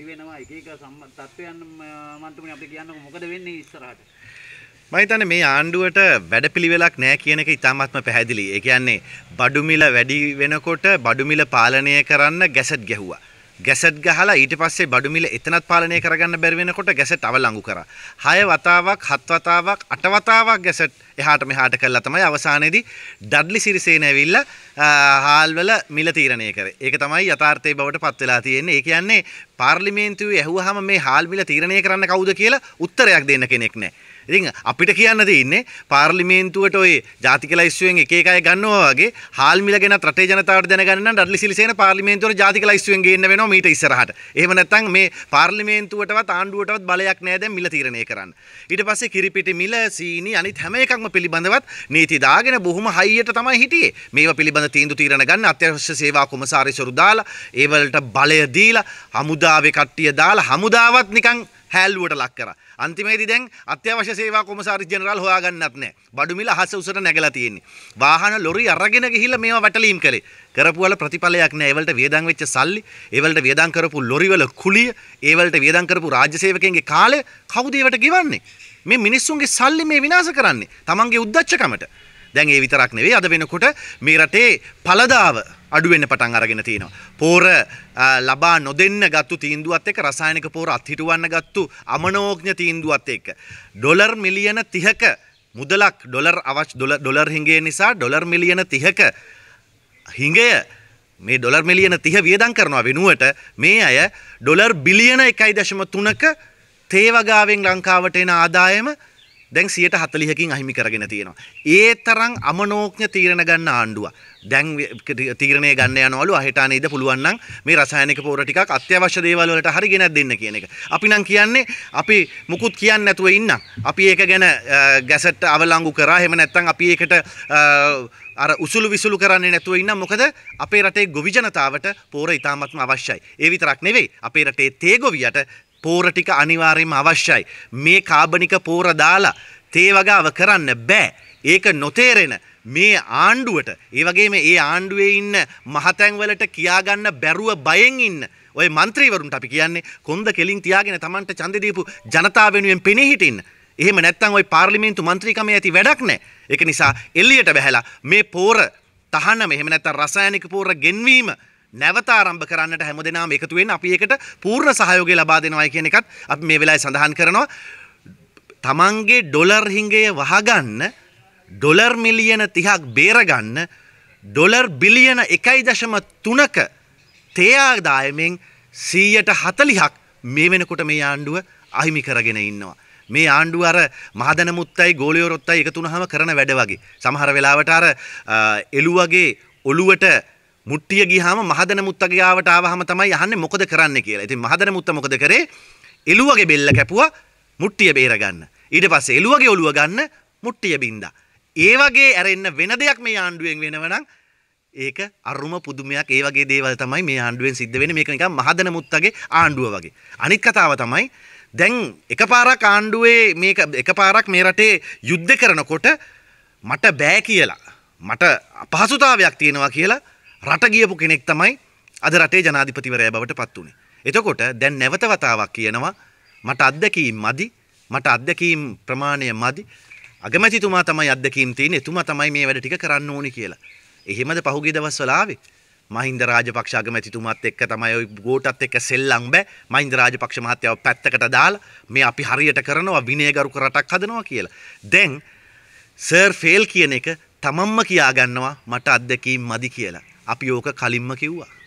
වැඩි වෙනවා එක එක තත්ත්වයන් මන්තුමනි අපිට කියන්නකො මොකද වෙන්නේ ඉස්සරහට මම හිතන්නේ මේ ආණ්ඩුවට වැඩපිළිවෙලක් නැහැ කියන එක ඉතාමත්ම පැහැදිලි. ඒ කියන්නේ බඩු මිල වැඩි වෙනකොට බඩු මිල පාලනය කරන්න ගැසට් ගැහුවා. ගැසට් ගහලා ඊට පස්සේ බඩු මිල එතනත් පාලනය කරගන්න බැරි වෙනකොට ගැසට් අවලංගු කරා. 6 වතාවක්, 7 වතාවක්, 8 වතාවක් ගැසට් එහාට මෙහාට කළා තමයි අවසානයේදී ඩඩ්ලි සිරිසේන ඇවිල්ලා හාල්වල මිල තීරණය කරේ. ඒක තමයි යථාර්ථයේ බවට පත් වෙලා තියෙන්නේ. ඒ කියන්නේ පාර්ලිමේන්තුවේ ඇහුවාම මේ හාල් මිල තීරණය කරන්න කවුද කියලා උත්තරයක් දෙන්න කෙනෙක් නැහැ. ඉතින් අපිට කියන්න තියෙන්නේ පාර්ලිමේන්තුවට ඔය ජාතික ලයිස්තුවෙන් එක එක අය ගන්නවා වගේ හාල්මිල ගැනත් රටේ ජනතාවට දැනගන්න නම් ඩඩ්ලි සිරිසේන පාර්ලිමේන්තුවට ජාතික ලයිස්තුවෙන් ගේන්න වෙනවා මීට ඉස්සරහට. එහෙම නැත්නම් මේ පාර්ලිමේන්තුවටවත් ආණ්ඩුවටවත් බලයක් නැහැ දැන් මිල තීරණය කරන්න. ඊට පස්සේ කිරිපිටි මිල සීනි අනිත් හැම එකක්ම පිළිබඳවත් නීති දාගෙන බොහොම හයියට තමයි හිටියේ. මේවා පිළිබඳ තීන්දුව තීරණ ගන්න අත්‍යවශ්‍ය සේවා කොමසාරිස්වරු දාලා ඒවලට බලය දීලා හමුදාවේ කට්ටිය දාලා හමුදාවත් නිකන් හැල්ලුවට ලක් කරා. අන්තිමේදී දැන් අත්‍යවශ්‍ය සේවා කොමසාරි ජෙනරාල් හොයාගන්නත් නැහැ. බඩු මිල අහස උසට නැගලා තියෙන්නේ. වාහන ලොරි අරගෙන ගිහිල්ලා මේවා වැටලීම් කළේ. කරපුවල ප්‍රතිඵලයක් නැහැ. ඒවලට වියදම් වෙච්ච සල්ලි, ඒවලට වියදම් කරපු ලොරිවල කුලිය, ඒවලට වියදම් කරපු රාජ්‍ය සේවකයන්ගේ කාලය කවුද ඒවට ගෙවන්නේ? මේ මිනිස්සුන්ගේ සල්ලි මේ විනාශ කරන්නේ. Tamange උද්දච්චකමට. දැන් ඒ විතරක් නෙවෙයි අද වෙනකොට මේ රටේ පළදාව අඩුවෙන්න පටන් අරගෙන තියෙනවා. පෝර ලබා නොදෙන්න ගත්තු තීන්දුවත් එක්ක රසායනික පෝර අත්හිටුවන්න ගත්තු අමනෝඥ තීන්දුවත් එක්ක ඩොලර් මිලියන 30ක මුදලක් ඩොලර් අවශ්‍ය ඩොලර් හිඟය නිසා ඩොලර් මිලියන 30ක හිඟය මේ ඩොලර් මිලියන 30 වියදම් කරනවා වෙනුවට මේ අය ඩොලර් බිලියන 1.3ක තේ වගාවෙන් ලංකාවට එන ආදායම දැන් 140කින් අහිමි කරගෙන තියෙනවා. ඒ තරම් අමනෝඥ තීරණ ගන්න ආණ්ඩුව. දැන් තීරණය ගන්න යනවලු අහෙටානේද පුළුවන් නම් මේ රසායනික පොර ටිකක් අත්‍යවශ්‍ය දේවල් වලට හරි ගෙනත් දෙන්න කියන එක. අපි නම් කියන්නේ අපි මුකුත් කියන්නේ නැතුව ඉන්න. අපි ඒක ගැන ගැසට් අවලංගු කරා. එහෙම නැත්නම් අපි ඒකට අර උසුළු විසුළු කරන්නේ නැතුව ඉන්න මොකද අපේ රටේ ගොවි ජනතාවට පෝර ඉතාමත්ම අවශ්‍යයි. ඒ විතරක් නෙවෙයි අපේ රටේ තේ ගොවියට පෝර ටික අනිවාර්යයෙන්ම අවශ්‍යයි. මේ කාබනික පෝර දාලා තේ වගාව කරන්න බෑ. ඒක නොතේරෙන මේ ආණ්ඩුවට ඒ වගේම ඒ ආණ්ඩුවේ ඉන්න මහතැන්වලට කියාගන්න බැරුව බයෙන් ඉන්න ඔය මන්ත්‍රීවරුන්ට අපි කියන්නේ කොන්ද කෙලින් තියාගෙන Tamanට ඡන්ද දීපු ජනතාව වෙනුවෙන් පෙනී හිටින්න. එහෙම නැත්නම් ওই පාර්ලිමේන්තු මන්ත්‍රීකමේ ඇති වැඩක් නැහැ. ඒක නිසා එළියට බහැලා මේ පෝර තහනම එහෙම නැත්නම් රසායනික පෝර ගෙන්වීම නැවත ආරම්භ කරන්නට හැමදෙනාම එකතු වෙන්න අපි ඒකට පූර්ණ සහයෝගය ලබා දෙනවයි කියන එකත් අපි මේ වෙලාවේ සඳහන් කරනවා. තමන්ගේ ඩොලර් හිඟය වහගන්න ඩොලර් මිලියන 30ක් බේරගන්න ඩොලර් බිලියන 1.3ක තේආදායමෙන් 140ක් මේ වෙනකොට මේ ආණ්ඩුව අහිමි කරගෙන ඉන්නවා. මේ ආණ්ඩුව අර මහදන මුත්තයි ගෝලියෝ රොත්තයි එකතු වුනහම කරන වැඩ වගේ. සමහර වෙලාවට අර එළුවගේ ඔළුවට මුට්ටිය ගිහාම මහදන මුත්තගේ ආවට ආවහම තමයි අහන්නේ මොකද කරන්න කියලා. ඉතින් මහදන මුත්ත මොකද කරේ? එළුවගේ බෙල්ල කැපුවා මුට්ටිය බේර ගන්න. ඊට පස්සේ එළුවගේ ඔළුව ගන්න මුට්ටිය බින්දා. ඒ වගේ ඇරෙන්න වෙන දෙයක් මේ ආණ්ඩුවෙන් වෙනවනම් ඒක අරුම පුදුමයක් ඒ වගේ දේවල් තමයි මේ ආණ්ඩුවෙන් සිද්ධ වෙන්නේ මේක නිකන් මහදන මුත්තගේ ආණ්ඩුව වගේ. අනිත් කතාව තමයි දැන් එකපාරක් ආණ්ඩුවේ මේක එකපාරක් මේ රටේ යුද්ධ කරනකොට මට බෑ කියලා මට අපහසුතාවයක් තියෙනවා කියලා රට ගියපු කෙනෙක් තමයි අද රටේ ජනාධිපතිවරය බවට පත් වුණේ. එතකොට දැන් නැවත වතාවක් කියනවා මට අත්දැකීම් මදි මට අත්දැකීම් ප්‍රමාණය මදි අගමැතිතුමා තමයි අත්දැකීම් තියෙන එතුමා තමයි මේ වැඩ ටික කරන්න ඕනි කියලා. එහෙමද පහුගිය දවස්වල ආවේ? මහින්ද රාජපක්ෂ අගමැතිතුමාත් එක්ක තමයි ওই ගෝටත් එක්ක සෙල්ලම් බෑ මහින්ද රාජපක්ෂ මහත්තයාව පැත්තකට දාලා මේ අපි හරියට කරනවා විනයගරුක රටක් හදනවා කියලා. දැන් සර් ෆේල් කියන එක තමන්ම කියා ගන්නවා මට අත්දැකීම් මදි කියලා. අපි ඕක කලින්ම කිව්වා